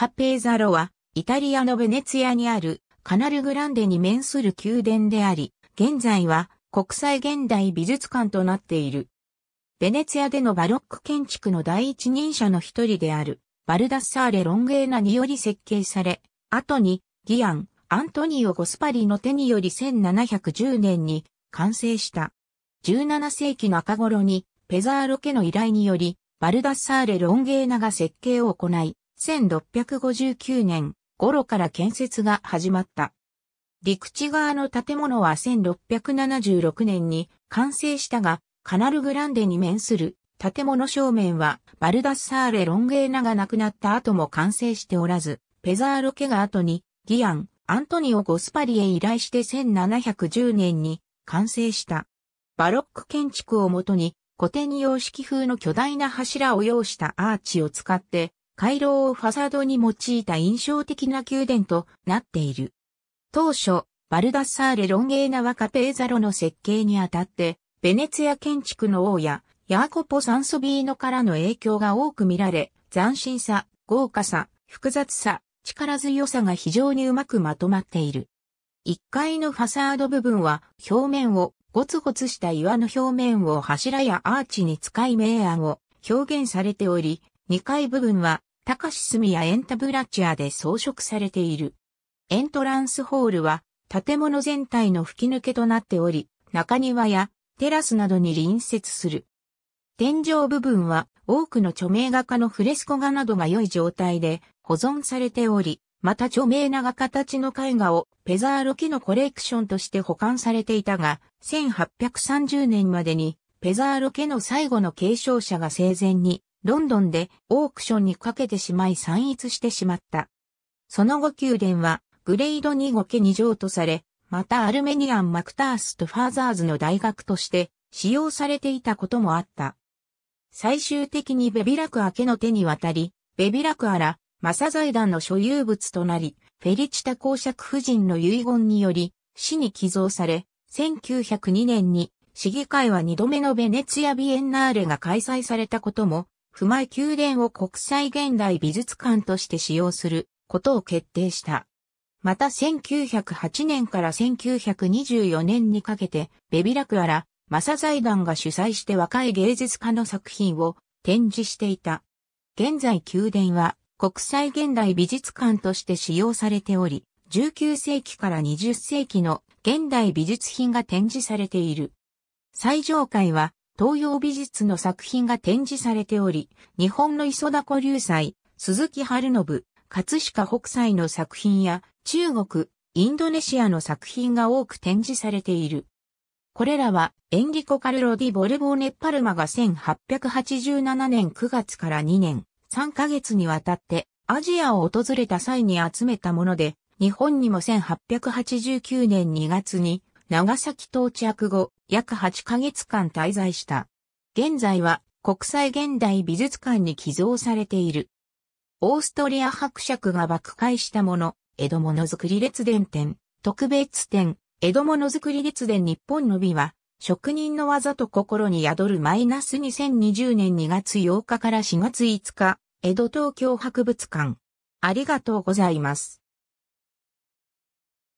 カペーザロは、イタリアのベネツィアにあるカナルグランデに面する宮殿であり、現在は国際現代美術館となっている。ベネツィアでのバロック建築の第一人者の一人である、バルダッサーレ・ロンゲーナにより設計され、後にギアン、アントニオ・ゴスパリの手により1710年に完成した。17世紀の赤頃にペザーロ家の依頼により、バルダッサーレ・ロンゲーナが設計を行い、1659年頃から建設が始まった。陸地側の建物は1676年に完成したが、カナルグランデに面する建物正面はバルダッサーレ・ロンゲーナが亡くなった後も完成しておらず、ペザーロ家が後にギアン、アントニオ・ゴスパリへ依頼して1710年に完成した。バロック建築をもとに古典様式風の巨大な柱を要したアーチを使って回廊をファサードに用いた印象的な宮殿となっている。当初、バルダッサーレ・ロンゲーナ・ワカペーザロの設計にあたって、ベネツィア建築の王や、ヤーコポ・サンソビーノからの影響が多く見られ、斬新さ、豪華さ、複雑さ、力強さが非常にうまくまとまっている。1階のファサード部分は表面をゴツゴツした岩の表面を柱やアーチに使い明暗を表現されており、2階部分は高し隅やエンタブラチアで装飾されている。エントランスホールは建物全体の吹き抜けとなっており、中庭やテラスなどに隣接する。天井部分は多くの著名画家のフレスコ画などが良い状態で保存されており、また著名な画家たちの絵画をペザーロ機のコレクションとして保管されていたが、1830年までにペザーロ家の最後の継承者が生前にロンドンでオークションにかけてしまい散逸してしまった。その後宮殿はグレード2後家2譲とされ、またアルメニアン・マクタースとファーザーズの大学として使用されていたこともあった。最終的にベビラクア家の手に渡り、ベビラクアらマサ財団の所有物となり、フェリチタ公爵夫人の遺言により、市に寄贈され、1902年に市議会は2度目のベネツィア・ビエンナーレが開催されたことも不前宮殿を国際現代美術館として使用することを決定した。また1908年から1924年にかけて、ベビラクアラ、マサ財団が主催して若い芸術家の作品を展示していた。現在宮殿は国際現代美術館として使用されており、19世紀から20世紀の現代美術品が展示されている。最上階は東洋美術の作品が展示されており、日本の磯田古流祭、鈴木春信、葛飾北斎の作品や中国、インドネシアの作品が多く展示されている。これらはエンリコ・カルロ・ディ・ボルボーネ・パルマが1887年9月から2年3ヶ月にわたってアジアを訪れた際に集めたもので、日本にも1889年2月に長崎到着後、約8ヶ月間滞在した。現在は国際現代美術館に寄贈されている。オーストリア伯爵が爆買いしたもの、江戸ものづくり列伝展、特別展、江戸ものづくり列伝日本の美は、職人の技と心に宿るマイナス2020年2月8日から4月5日、江戸東京博物館。ありがとうございます。